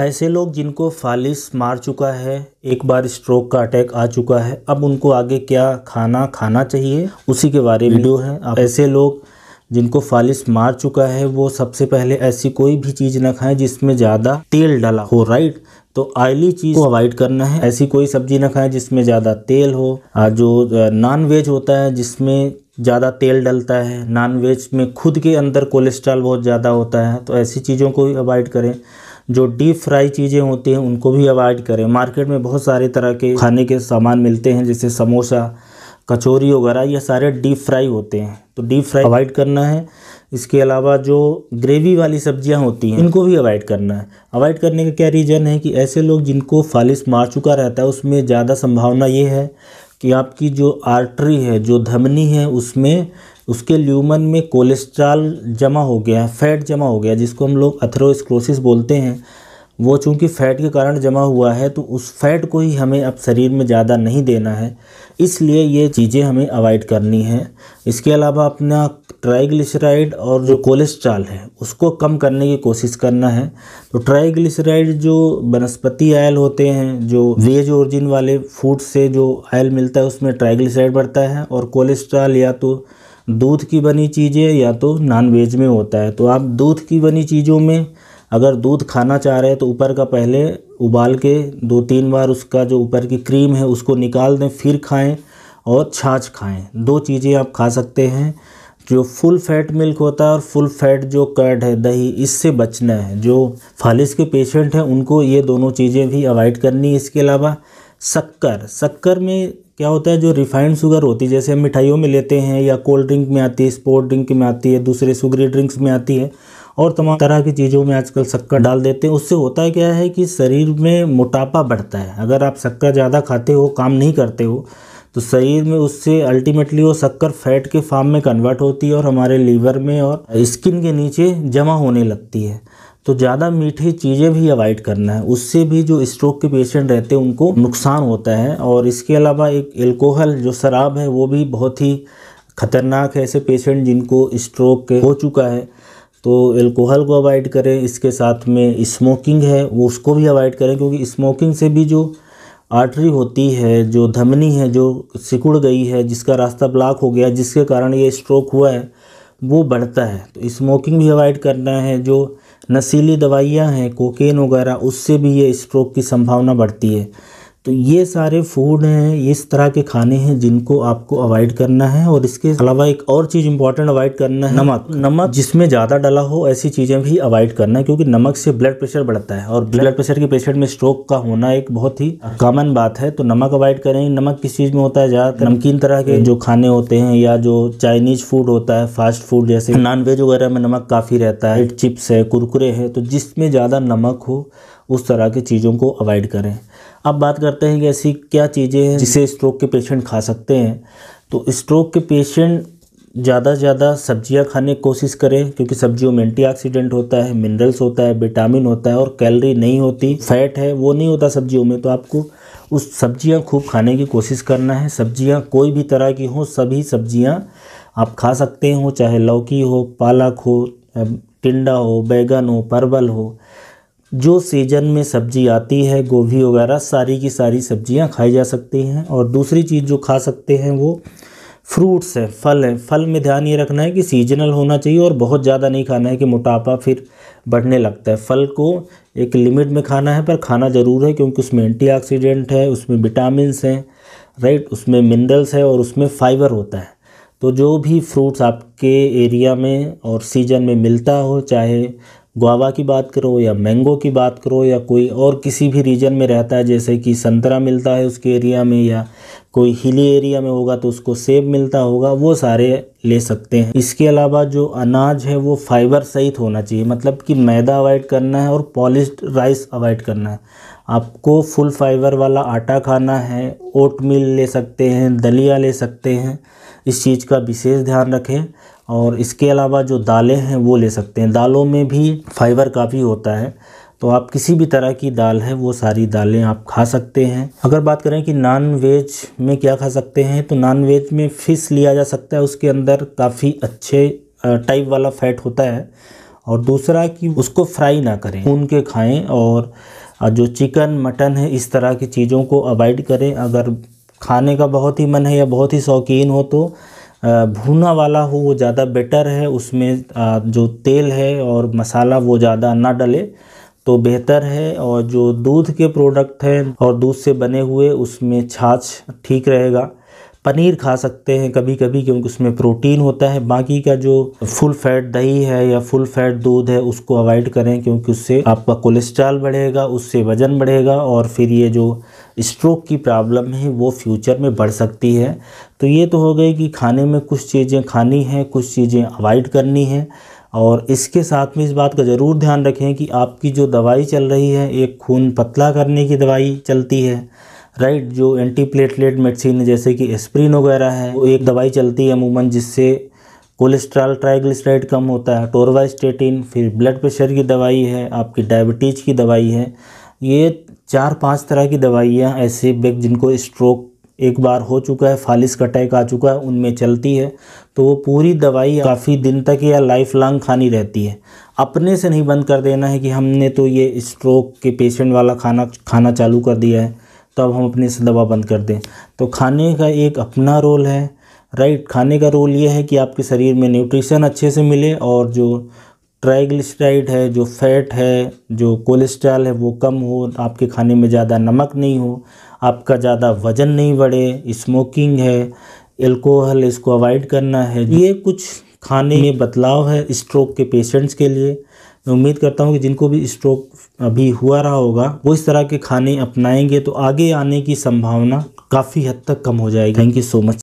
ऐसे लोग जिनको फालिस मार चुका है एक बार स्ट्रोक का अटैक आ चुका है अब उनको आगे क्या खाना खाना चाहिए उसी के बारे में वीडियो है ऐसे लोग जिनको फालिस मार चुका है वो सबसे पहले ऐसी कोई भी चीज़ ना खाएं जिसमें ज़्यादा तेल डाला हो राइट तो ऑयली चीज़ को अवॉइड करना है ऐसी कोई सब्जी ना खाएं जिसमें ज़्यादा तेल हो जो नॉन वेज होता है जिसमें ज़्यादा तेल डलता है नॉन वेज में खुद के अंदर कोलेस्ट्रॉल बहुत ज़्यादा होता है तो ऐसी चीज़ों को अवॉइड करें जो डीप फ्राई चीज़ें होती हैं उनको भी अवॉइड करें मार्केट में बहुत सारे तरह के खाने के सामान मिलते हैं जैसे समोसा कचौरी वगैरह ये सारे डीप फ्राई होते हैं तो डीप फ्राई अवॉइड करना है इसके अलावा जो ग्रेवी वाली सब्जियां होती हैं इनको भी अवॉइड करना है अवॉइड करने का क्या रीज़न है कि ऐसे लोग जिनको फालिश मार चुका रहता है उसमें ज़्यादा संभावना ये है कि आपकी जो आर्टरी है जो धमनी है उसमें उसके ल्यूमन में कोलेस्ट्रॉल जमा हो गया फैट जमा हो गया जिसको हम लोग अथरोस्क्रोसिस बोलते हैं वो चूंकि फ़ैट के कारण जमा हुआ है तो उस फैट को ही हमें अब शरीर में ज़्यादा नहीं देना है इसलिए ये चीज़ें हमें अवॉइड करनी है इसके अलावा अपना ट्राइग्लिसराइड और जो कोलेस्ट्रॉल है उसको कम करने की कोशिश करना है तो ट्राइग्लिसराइड जो वनस्पति आयल होते हैं जो वेज ओरिजिन वाले फूड से जो आयल मिलता है उसमें ट्राइग्लिसराइड बढ़ता है और कोलेस्ट्रॉल या तो दूध की बनी चीज़ें या तो नॉन वेज में होता है तो आप दूध की बनी चीज़ों में अगर दूध खाना चाह रहे हैं तो ऊपर का पहले उबाल के दो तीन बार उसका जो ऊपर की क्रीम है उसको निकाल दें फिर खाएं और छाछ खाएं दो चीज़ें आप खा सकते हैं जो फुल फैट मिल्क होता है और फुल फैट जो कर्ड है दही इससे बचना है जो फालिस के पेशेंट हैं उनको ये दोनों चीज़ें भी अवॉइड करनी है इसके अलावा शक्कर शक्कर में क्या होता है जो रिफाइंड शुगर होती है जैसे हम मिठाइयों में लेते हैं या कोल्ड ड्रिंक में आती है स्पोर्ट ड्रिंक में आती है दूसरे सुगरी ड्रिंक्स में आती है और तमाम तरह की चीज़ों में आजकल शक्कर डाल देते हैं उससे होता है क्या है कि शरीर में मोटापा बढ़ता है अगर आप शक्कर ज़्यादा खाते हो काम नहीं करते हो तो शरीर में उससे अल्टीमेटली वो शक्कर फैट के फार्म में कन्वर्ट होती है और हमारे लीवर में और स्किन के नीचे जमा होने लगती है तो ज़्यादा मीठी चीज़ें भी अवॉइड करना है उससे भी जो स्ट्रोक के पेशेंट रहते हैं उनको नुकसान होता है और इसके अलावा एक एल्कोहल जो शराब है वो भी बहुत ही खतरनाक है ऐसे पेशेंट जिनको स्ट्रोक हो चुका है तो एल्कोहल को अवॉइड करें इसके साथ में स्मोकिंग है वो उसको भी अवॉइड करें क्योंकि स्मोकिंग से भी जो आर्टरी होती है जो धमनी है जो सिकुड़ गई है जिसका रास्ता ब्लॉक हो गया जिसके कारण ये स्ट्रोक हुआ है वो बढ़ता है तो स्मोकिंग भी अवॉइड करना है जो नशीली दवाइयाँ हैं कोकेन वगैरह उससे भी ये स्ट्रोक की संभावना बढ़ती है तो ये सारे फूड हैं इस तरह के खाने हैं जिनको आपको अवॉइड करना है और इसके अलावा एक और चीज़ इम्पोर्टेंट अवॉइड करना है नमक नमक जिसमें ज़्यादा डला हो ऐसी चीज़ें भी अवॉइड करना है क्योंकि नमक से ब्लड प्रेशर बढ़ता है और ब्लड प्रेशर के पेशेंट में स्ट्रोक का होना एक बहुत ही कॉमन बात है तो नमक अवॉइड करें नमक किस चीज़ में होता है ज़्यादा नमकीन तरह के जो खाने होते हैं या जो चाइनीज फूड होता है फास्ट फूड जैसे नॉन वेज वगैरह में नमक काफ़ी रहता है चिप्स है कुरकुरे है तो जिसमें ज़्यादा नमक हो उस तरह की चीज़ों को अवॉइड करें अब बात करते हैं कि ऐसी क्या चीज़ें हैं जिसे स्ट्रोक के पेशेंट खा सकते हैं तो स्ट्रोक के पेशेंट ज़्यादा से ज़्यादा सब्जियां खाने की कोशिश करें क्योंकि सब्जियों में एंटी होता है मिनरल्स होता है विटामिन होता है और कैलरी नहीं होती फैट है वो नहीं होता सब्जियों में तो आपको उस सब्जियां खूब खाने की कोशिश करना है सब्जियां कोई भी तरह की हों सभी सब्जियां आप खा सकते हो चाहे लौकी हो पालक हो टिंडा हो बैगन हो परवल हो जो सीजन में सब्जी आती है गोभी वगैरह सारी की सारी सब्जियां खाई जा सकती हैं और दूसरी चीज़ जो खा सकते हैं वो फ्रूट्स हैं फल हैं फल में ध्यान ये रखना है कि सीजनल होना चाहिए और बहुत ज़्यादा नहीं खाना है कि मोटापा फिर बढ़ने लगता है फल को एक लिमिट में खाना है पर खाना ज़रूर है क्योंकि उसमें एंटीऑक्सीडेंट है उसमें विटामिन हैं राइट उसमें मिनरल्स है और उसमें फाइबर होता है तो जो भी फ्रूट्स आपके एरिया में और सीजन में मिलता हो चाहे गुआवा की बात करो या मैंगो की बात करो या कोई और किसी भी रीजन में रहता है जैसे कि संतरा मिलता है उसके एरिया में या कोई हिली एरिया में होगा तो उसको सेब मिलता होगा वो सारे ले सकते हैं इसके अलावा जो अनाज है वो फाइबर सहित होना चाहिए मतलब कि मैदा अवॉइड करना है और पॉलिश राइस अवॉइड करना है आपको फुल फाइबर वाला आटा खाना है ओट मिल ले सकते हैं दलिया ले सकते हैं इस चीज़ का विशेष ध्यान रखें और इसके अलावा जो दालें हैं वो ले सकते हैं दालों में भी फाइबर काफ़ी होता है तो आप किसी भी तरह की दाल है वो सारी दालें आप खा सकते हैं अगर बात करें कि नॉन वेज में क्या खा सकते हैं तो नॉन वेज में फ़िश लिया जा सकता है उसके अंदर काफ़ी अच्छे टाइप वाला फैट होता है और दूसरा कि उसको फ्राई ना करें भून के खाएं और जो चिकन मटन है इस तरह की चीज़ों को अवॉइड करें अगर खाने का बहुत ही मन है या बहुत ही शौकीन हो तो भुना वाला हो वो ज़्यादा बेटर है उसमें जो तेल है और मसाला वो ज़्यादा ना डले तो बेहतर है और जो दूध के प्रोडक्ट हैं और दूध से बने हुए उसमें छाछ ठीक रहेगा पनीर खा सकते हैं कभी कभी क्योंकि उसमें प्रोटीन होता है बाकी का जो फुल फैट दही है या फुल फैट दूध है उसको अवॉइड करें क्योंकि उससे आपका कोलेस्ट्रॉल बढ़ेगा उससे वजन बढ़ेगा और फिर ये जो स्ट्रोक की प्रॉब्लम है वो फ्यूचर में बढ़ सकती है तो ये तो हो गई कि खाने में कुछ चीज़ें खानी हैं कुछ चीज़ें अवॉइड करनी हैं और इसके साथ में इस बात का ज़रूर ध्यान रखें कि आपकी जो दवाई चल रही है एक खून पतला करने की दवाई चलती है राइट जो एंटी प्लेटलेट मेडिसिन जैसे कि स्प्रिन वगैरह है वो एक दवाई चलती है अमूमन जिससे कोलेस्ट्रॉल ट्राइग्लिसराइड कम होता है टोरवास्टेटिन फिर ब्लड प्रेशर की दवाई है आपकी डायबिटीज की दवाई है ये चार पांच तरह की दवाइयाँ ऐसे व्यक्ति जिनको स्ट्रोक एक बार हो चुका है फालिस का अटैक आ चुका है उनमें चलती है तो वो पूरी दवाई काफ़ी दिन तक या लाइफ लॉन्ग खानी रहती है अपने से नहीं बंद कर देना है कि हमने तो ये स्ट्रोक के पेशेंट वाला खाना खाना चालू कर दिया है तब हम अपने से दवा बंद कर दें तो खाने का एक अपना रोल है राइट खाने का रोल ये है कि आपके शरीर में न्यूट्रिशन अच्छे से मिले और जो ट्राइग्लिसराइड है जो फैट है जो कोलेस्ट्रॉल है वो कम हो आपके खाने में ज़्यादा नमक नहीं हो आपका ज़्यादा वज़न नहीं बढ़े स्मोकिंग है एल्कोहल इसको अवॉइड करना है ये कुछ खाने में बदलाव है स्ट्रोक के पेशेंट्स के लिए मैं उम्मीद करता हूँ कि जिनको भी स्ट्रोक अभी हुआ रहा होगा वो इस तरह के खाने अपनाएंगे तो आगे आने की संभावना काफ़ी हद तक कम हो जाएगी थैंक यू सो मच